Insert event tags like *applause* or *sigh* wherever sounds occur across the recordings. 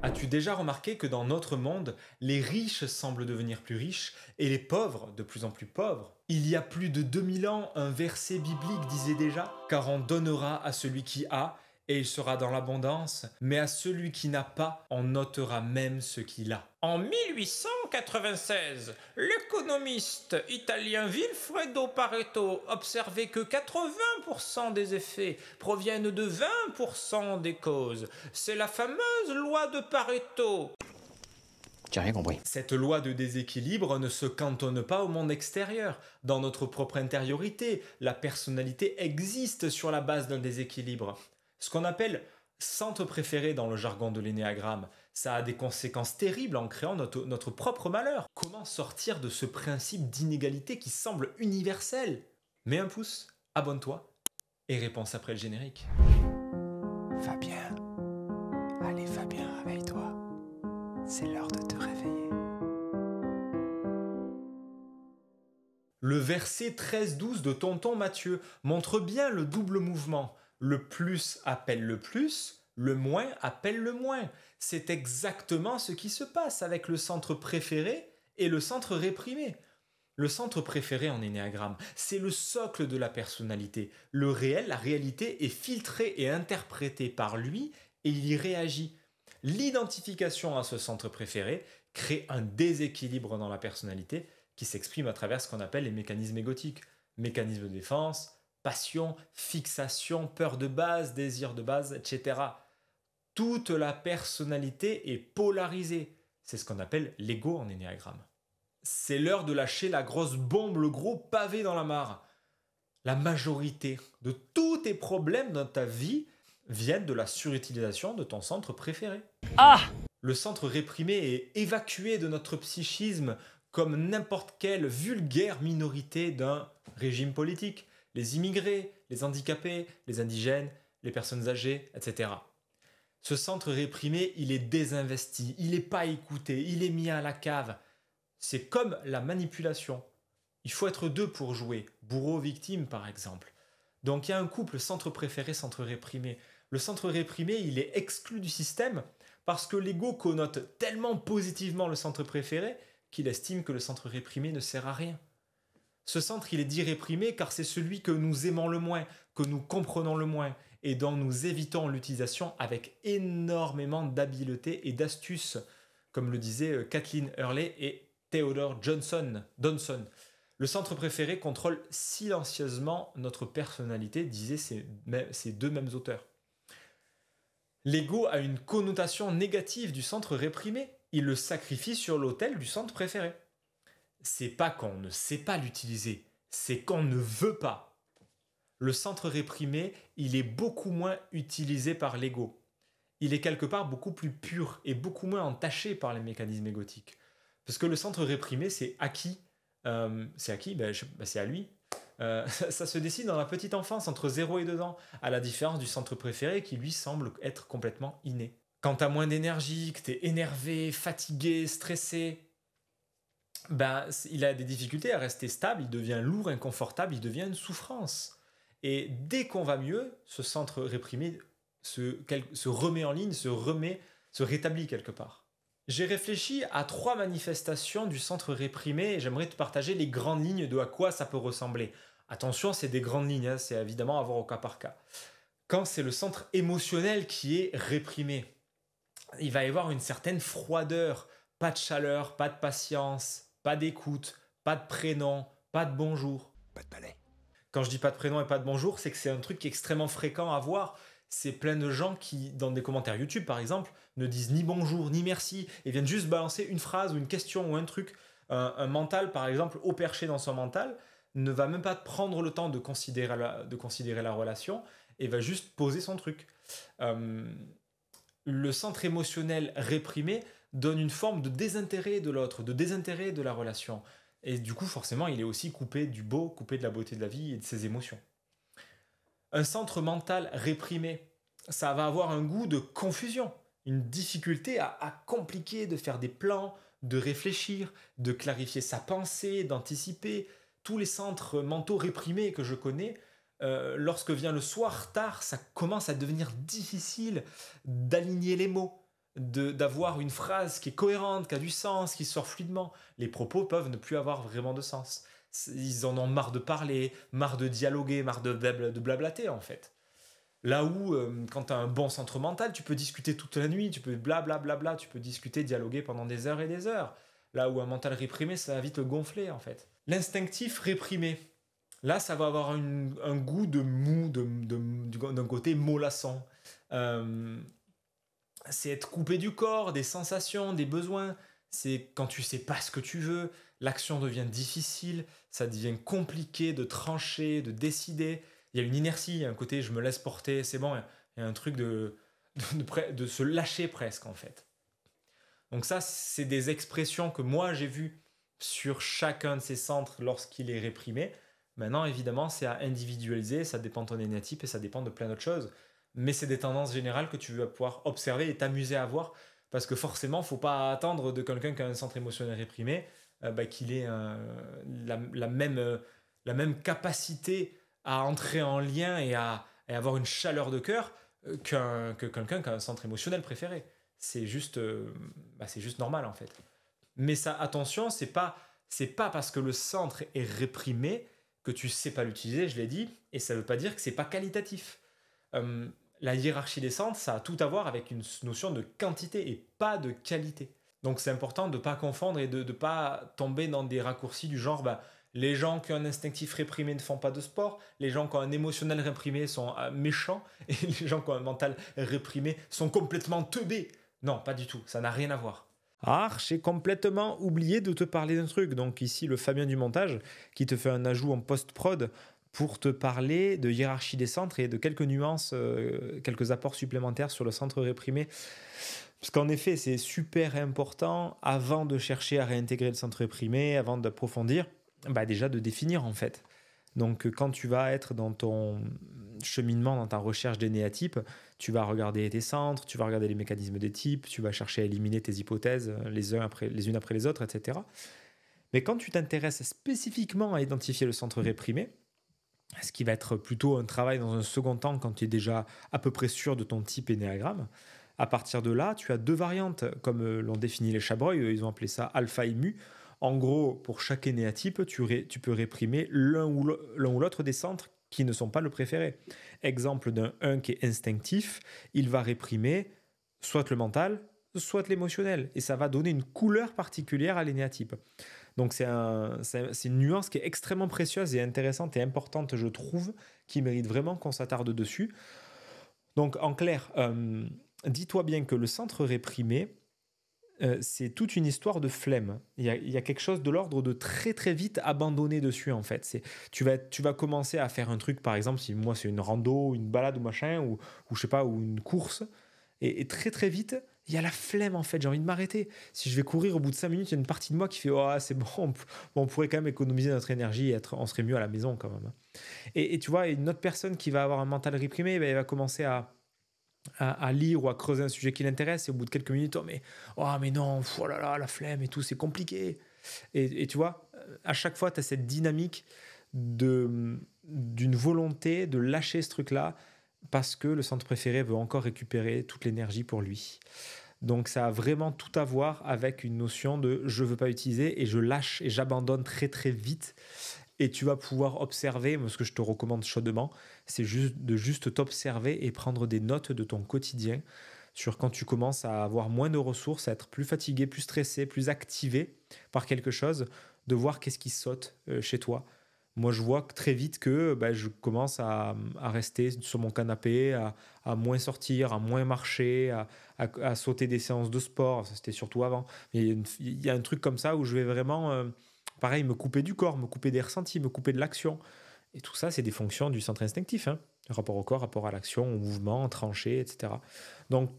As-tu déjà remarqué que dans notre monde, les riches semblent devenir plus riches et les pauvres de plus en plus pauvres Il y a plus de 2000 ans, un verset biblique disait déjà ⁇ Car on donnera à celui qui a, et il sera dans l'abondance, mais à celui qui n'a pas, on notera même ce qu'il a. En 1896, l'économiste italien Vilfredo Pareto observait que 80% des effets proviennent de 20% des causes. C'est la fameuse loi de Pareto. J'ai rien compris. Cette loi de déséquilibre ne se cantonne pas au monde extérieur. Dans notre propre intériorité, la personnalité existe sur la base d'un déséquilibre. Ce qu'on appelle centre préféré dans le jargon de l'énéagramme, ça a des conséquences terribles en créant notre, notre propre malheur. Comment sortir de ce principe d'inégalité qui semble universel Mets un pouce, abonne-toi et réponse après le générique. Fabien, allez Fabien, réveille-toi. C'est l'heure de te réveiller. Le verset 13-12 de Tonton Mathieu montre bien le double mouvement le plus appelle le plus, le moins appelle le moins. C'est exactement ce qui se passe avec le centre préféré et le centre réprimé. Le centre préféré en énéagramme, c'est le socle de la personnalité. Le réel, la réalité est filtrée et interprétée par lui et il y réagit. L'identification à ce centre préféré crée un déséquilibre dans la personnalité qui s'exprime à travers ce qu'on appelle les mécanismes égotiques. mécanismes de défense, passion, fixation, peur de base, désir de base, etc. Toute la personnalité est polarisée. C'est ce qu'on appelle l'ego en énéagramme. C'est l'heure de lâcher la grosse bombe, le gros pavé dans la mare. La majorité de tous tes problèmes dans ta vie viennent de la surutilisation de ton centre préféré. Ah Le centre réprimé est évacué de notre psychisme comme n'importe quelle vulgaire minorité d'un régime politique les immigrés, les handicapés, les indigènes, les personnes âgées, etc. Ce centre réprimé, il est désinvesti, il n'est pas écouté, il est mis à la cave. C'est comme la manipulation. Il faut être deux pour jouer, bourreau-victime par exemple. Donc il y a un couple centre préféré, centre réprimé. Le centre réprimé, il est exclu du système parce que l'ego connote tellement positivement le centre préféré qu'il estime que le centre réprimé ne sert à rien. Ce centre, il est dit réprimé car c'est celui que nous aimons le moins, que nous comprenons le moins, et dont nous évitons l'utilisation avec énormément d'habileté et d'astuce, comme le disaient euh, Kathleen Hurley et Theodore Johnson. Johnson. Le centre préféré contrôle silencieusement notre personnalité, disaient ces deux mêmes auteurs. L'ego a une connotation négative du centre réprimé. Il le sacrifie sur l'autel du centre préféré c'est pas qu'on ne sait pas l'utiliser, c'est qu'on ne veut pas. Le centre réprimé, il est beaucoup moins utilisé par l'ego. Il est quelque part beaucoup plus pur et beaucoup moins entaché par les mécanismes égotiques. Parce que le centre réprimé, c'est acquis. Euh, c'est acquis ben, ben, C'est à lui. Euh, *laughs* ça, se décide dans la petite enfance, entre 0 et 2 ans, à la différence du centre préféré qui lui semble être complètement inné. Quand t'as moins d'énergie, que t'es énervé, fatigué, stressé, ben, il a des difficultés à rester stable, il devient lourd, inconfortable, il devient une souffrance. Et dès qu'on va mieux, ce centre réprimé se, remet en ligne, se remet, se rétablit quelque part. J'ai réfléchi à trois manifestations du centre réprimé et j'aimerais te partager les grandes lignes de à quoi ça peut ressembler. Attention, c'est des grandes lignes, hein, c'est évidemment à voir au cas par cas. Quand c'est le centre émotionnel qui est réprimé, il va y avoir une certaine froideur, pas de chaleur, pas de patience, pas d'écoute, pas de prénom, pas de bonjour. Pas de palais. Quand je dis pas de prénom et pas de bonjour, c'est que c'est un truc qui est extrêmement fréquent à voir. C'est plein de gens qui, dans des commentaires YouTube par exemple, ne disent ni bonjour ni merci et viennent juste balancer une phrase ou une question ou un truc. Un, mental, par exemple, au perché dans son mental, ne va même pas prendre le temps de considérer la, relation et va juste poser son truc. Euh, le centre émotionnel réprimé, donne une forme de désintérêt de l'autre, de désintérêt de la relation. Et du coup, forcément, il est aussi coupé du beau, coupé de la beauté de la vie et de ses émotions. Un centre mental réprimé, ça va avoir un goût de confusion, une difficulté à, compliquer, de faire des plans, de réfléchir, de clarifier sa pensée, d'anticiper. Tous les centres mentaux réprimés que je connais, euh, lorsque vient le soir tard, ça commence à devenir difficile d'aligner les mots, d'avoir une phrase qui est cohérente, qui a du sens, qui sort fluidement. Les propos peuvent ne plus avoir vraiment de sens. Ils en ont marre de parler, marre de dialoguer, marre de, de blablater en fait. Là où, euh, quand tu as un bon centre mental, tu peux discuter toute la nuit, tu peux blablabla, bla, tu peux discuter, dialoguer pendant des heures et des heures. Là où un mental réprimé, ça va vite gonfler en fait. L'instinctif réprimé, là ça va avoir un goût de mou, d'un de, de, côté mollassant. Euh, c'est être coupé du corps, des sensations, des besoins. C'est quand tu sais pas ce que tu veux, l'action devient difficile, ça devient compliqué de trancher, de décider. Il y a une inertie, un côté je me laisse porter, c'est bon, il y a un truc de, de, se lâcher presque en fait. Donc ça, c'est des expressions que moi j'ai vues sur chacun de ces centres lorsqu'il est réprimé. Maintenant, évidemment, c'est à individualiser, ça dépend de ton énéatype et ça dépend de plein d'autres choses mais c'est des tendances générales que tu vas pouvoir observer et t'amuser à voir. Parce que forcément, faut pas attendre de quelqu'un qui a un centre émotionnel réprimé euh, bah, qu'il ait euh, la, même, euh, la même capacité à entrer en lien et à, avoir une chaleur de cœur qu'un, que quelqu'un qui a un centre émotionnel préféré. C'est juste, bah, c'est juste normal en fait. Mais ça, attention, c'est pas, c'est pas parce que le centre est réprimé que tu sais pas l'utiliser, je l'ai dit, et ça veut pas dire que c'est pas qualitatif. Hum, la hiérarchie descente, ça a tout à voir avec une notion de quantité et pas de qualité. Donc c'est important de ne pas confondre et de ne pas tomber dans des raccourcis du genre bah, les gens qui ont un instinctif réprimé ne font pas de sport, les gens qui ont un émotionnel réprimé sont euh, méchants, *laughs* et les gens qui ont un mental réprimé sont complètement teubés. Non, pas du tout, ça n'a rien à voir. Ah, j'ai complètement oublié de te parler d'un truc. Donc ici, le Fabien du montage, qui te fait un ajout en post-prod pour te parler de hiérarchie des centres et de quelques nuances, euh, quelques apports supplémentaires sur le centre réprimé. Parce qu'en effet, c'est super important, avant de chercher à réintégrer le centre réprimé, avant d'approfondir, bah déjà de définir en fait. Donc quand tu vas être dans ton cheminement, dans ta recherche des néatypes, tu vas regarder tes centres, tu vas regarder les mécanismes des types, tu vas chercher à éliminer tes hypothèses euh, les, les unes après les autres, etc. Mais quand tu t'intéresses spécifiquement à identifier le centre réprimé, ce qui va être plutôt un travail dans un second temps quand tu es déjà à peu près sûr de ton type énéagramme. À partir de là, tu as deux variantes, comme euh, l'ont défini les Chabreuils, euh, ils ont appelé ça alpha et mu. En gros, pour chaque énéatype, tu, tu peux réprimer l'un ou l'autre des centres qui ne sont pas le préféré. Exemple d'un 1 qui est instinctif, il va réprimer soit le mental, soit l'émotionnel, et ça va donner une couleur particulière à l'énéatype. Donc c'est une nuance qui est extrêmement précieuse et intéressante et importante, je trouve, qui mérite vraiment qu'on s'attarde dessus. Donc en clair, euh, dis-toi bien que le centre réprimé, euh, c'est toute une histoire de flemme. Il y a, quelque chose de l'ordre de très très vite abandonner dessus en fait. C'est tu vas tu vas commencer à faire un truc par exemple si moi c'est une rando, une balade ou machin ou, je sais pas ou une course et très très vite il y a la flemme en fait, j'ai envie de m'arrêter. Si je vais courir au bout de 5 minutes, il y a une partie de moi qui fait oh, c'est bon, on, pourrait quand même économiser notre énergie et être, on serait mieux à la maison quand même. Hein. Et, tu vois, une autre personne qui va avoir un mental réprimé, ben, elle va commencer à, lire ou à creuser un sujet qui l'intéresse et au bout de quelques minutes, oh mais, oh, mais non, voilà oh là là, la flemme et tout, c'est compliqué. Et, tu vois, à chaque fois, tu as cette dynamique de d'une volonté de lâcher ce truc-là parce que le centre préféré veut encore récupérer toute l'énergie pour lui. Donc ça a vraiment tout à voir avec une notion de je ne veux pas utiliser et je lâche et j'abandonne très très vite. Et tu vas pouvoir observer, ce que je te recommande chaudement, c'est juste de juste t'observer et prendre des notes de ton quotidien sur quand tu commences à avoir moins de ressources, à être plus fatigué, plus stressé, plus activé par quelque chose, de voir qu'est-ce qui saute euh, chez toi, moi je vois très vite que bah, je commence à, rester sur mon canapé, à, moins sortir, à moins marcher, à, sauter des séances de sport, c'était surtout avant. Il y, a un truc comme ça où je vais vraiment, euh, pareil, me couper du corps, me couper des ressentis, me couper de l'action. Et tout ça, c'est des fonctions du centre instinctif, hein. rapport au corps, rapport à l'action, au mouvement, tranché, etc. Donc,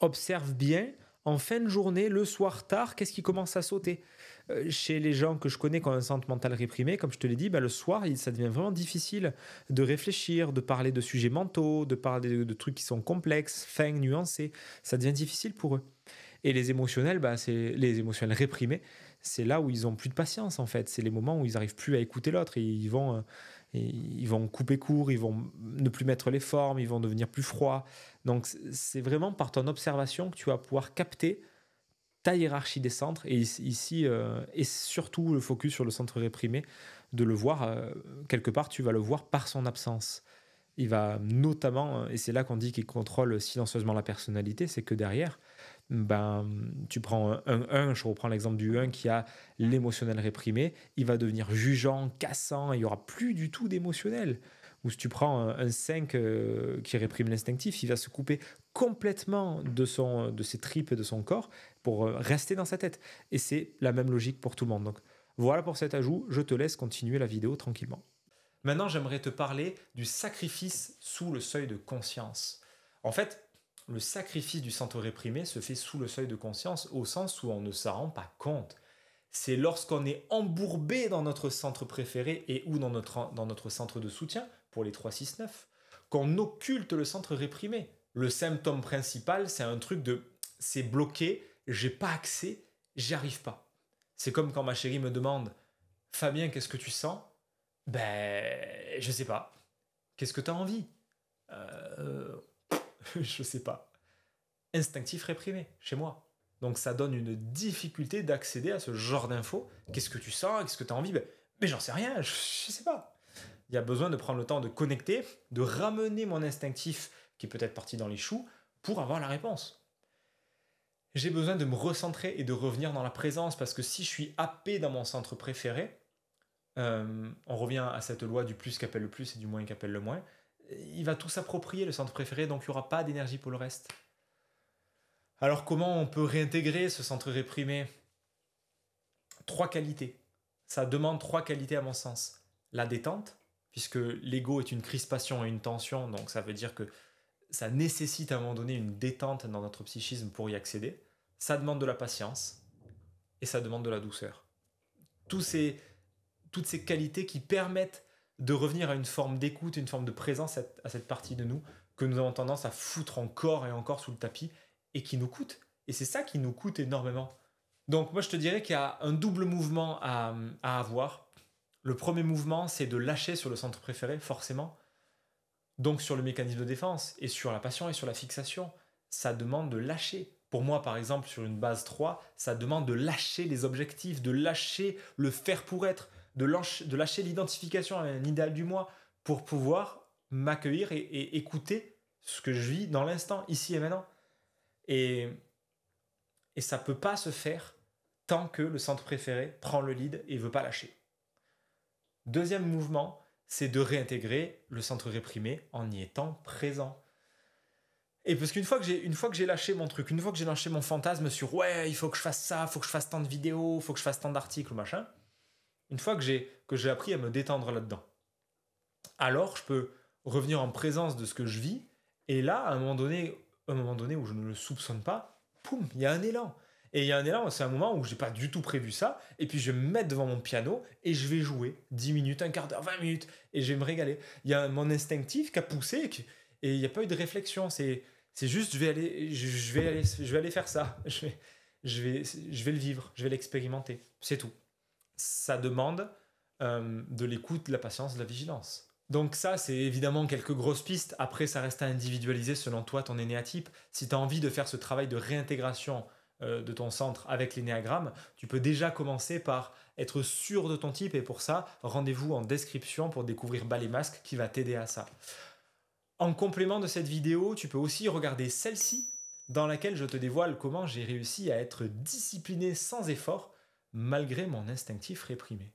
observe bien en fin de journée, le soir tard, qu'est-ce qui commence à sauter euh, Chez les gens que je connais qui ont un centre mental réprimé, comme je te l'ai dit, bah, le soir, ça devient vraiment difficile de réfléchir, de parler de sujets mentaux, de parler de, trucs qui sont complexes, fins, nuancés. Ça devient difficile pour eux. Et les émotionnels, bah, c'est les émotionnels réprimés, c'est là où ils ont plus de patience en fait. C'est les moments où ils n'arrivent plus à écouter l'autre et ils vont, euh, ils vont couper court, ils vont ne plus mettre les formes, ils vont devenir plus froids. Donc c'est vraiment par ton observation que tu vas pouvoir capter ta hiérarchie des centres et ici euh, et surtout le focus sur le centre réprimé de le voir euh, quelque part tu vas le voir par son absence il va notamment euh, et c'est là qu'on dit qu'il contrôle silencieusement la personnalité c'est que derrière ben, tu prends un 1, je reprends l'exemple du 1 qui a l'émotionnel réprimé, il va devenir jugeant, cassant, il n'y aura plus du tout d'émotionnel. Ou si tu prends un, 5 euh, qui réprime l'instinctif, il va se couper complètement de, son, de ses tripes et de son corps pour euh, rester dans sa tête. Et c'est la même logique pour tout le monde. Donc voilà pour cet ajout, je te laisse continuer la vidéo tranquillement. Maintenant, j'aimerais te parler du sacrifice sous le seuil de conscience. En fait, le sacrifice du centre réprimé se fait sous le seuil de conscience au sens où on ne s'en rend pas compte. C'est lorsqu'on est embourbé dans notre centre préféré et ou dans notre, centre de soutien, pour les 3-6-9, qu'on occulte le centre réprimé. Le symptôme principal, c'est un truc de c'est bloqué, j'ai pas accès, j'y arrive pas. C'est comme quand ma chérie me demande Fabien, qu'est-ce que tu sens Ben, je sais pas. Qu'est-ce que t'as envie euh, *laughs* je sais pas, instinctif réprimé chez moi. Donc ça donne une difficulté d'accéder à ce genre d'infos. Qu'est-ce que tu sens Qu'est-ce que tu as envie ben, Mais j'en sais rien, *laughs* je, ne sais pas. Il y a besoin de prendre le temps de connecter, de ramener mon instinctif qui est peut-être parti dans les choux pour avoir la réponse. J'ai besoin de me recentrer et de revenir dans la présence parce que si je suis happé dans mon centre préféré, euh, on revient à cette loi du plus qu'appelle le plus et du moins qu'appelle le moins, il va tout s'approprier le centre préféré, donc il n'y aura pas d'énergie pour le reste. Alors comment on peut réintégrer ce centre réprimé Trois qualités. Ça demande trois qualités à mon sens. La détente, puisque l'ego est une crispation et une tension, donc ça veut dire que ça nécessite à un moment donné une détente dans notre psychisme pour y accéder. Ça demande de la patience et ça demande de la douceur. Tous ces, toutes ces qualités qui permettent de revenir à une forme d'écoute, une forme de présence à cette partie de nous que nous avons tendance à foutre encore et encore sous le tapis et qui nous coûte. Et c'est ça qui nous coûte énormément. Donc moi je te dirais qu'il y a un double mouvement à, à avoir. Le premier mouvement, c'est de lâcher sur le centre préféré, forcément. Donc sur le mécanisme de défense et sur la passion et sur la fixation, ça demande de lâcher. Pour moi, par exemple, sur une base 3, ça demande de lâcher les objectifs, de lâcher le faire pour être, de, lâcher l'identification à un idéal du moi pour pouvoir m'accueillir et, écouter ce que je vis dans l'instant, ici et maintenant. Et, et ça peut pas se faire tant que le centre préféré prend le lead et veut pas lâcher. Deuxième mouvement, c'est de réintégrer le centre réprimé en y étant présent. Et parce qu'une fois que j'ai une fois que j'ai lâché mon truc, une fois que j'ai lâché mon fantasme sur ouais, il faut que je fasse ça, il faut que je fasse tant de vidéos, il faut que je fasse tant d'articles ou machin, une fois que j'ai, que j'ai appris à me détendre là-dedans, alors je peux revenir en présence de ce que je vis. Et là, à un moment donné, un moment donné où je ne le soupçonne pas, poum, il y a un élan. Et il y a un élan, c'est un moment où j'ai pas du tout prévu ça. Et puis je vais me mettre devant mon piano et je vais jouer 10 minutes, un quart d'heure, 20 minutes. Et je vais me régaler. Il y a mon instinctif qui a poussé et il n'y a pas eu de réflexion. C'est, c'est juste, je vais, aller, je, vais aller, je vais aller faire ça. *laughs* Je vais, je vais, je vais le vivre, je vais l'expérimenter. C'est tout ça demande euh, de l'écoute, de la patience, de la vigilance. Donc ça, c'est évidemment quelques grosses pistes. Après, ça reste à individualiser selon toi, ton énéatype. Si tu as envie de faire ce travail de réintégration euh, de ton centre avec l'énéagramme, tu peux déjà commencer par être sûr de ton type. Et pour ça, rendez-vous en description pour découvrir Ballet Masque qui va t'aider à ça. En complément de cette vidéo, tu peux aussi regarder celle-ci dans laquelle je te dévoile comment j'ai réussi à être discipliné sans effort malgré mon instinctif réprimé.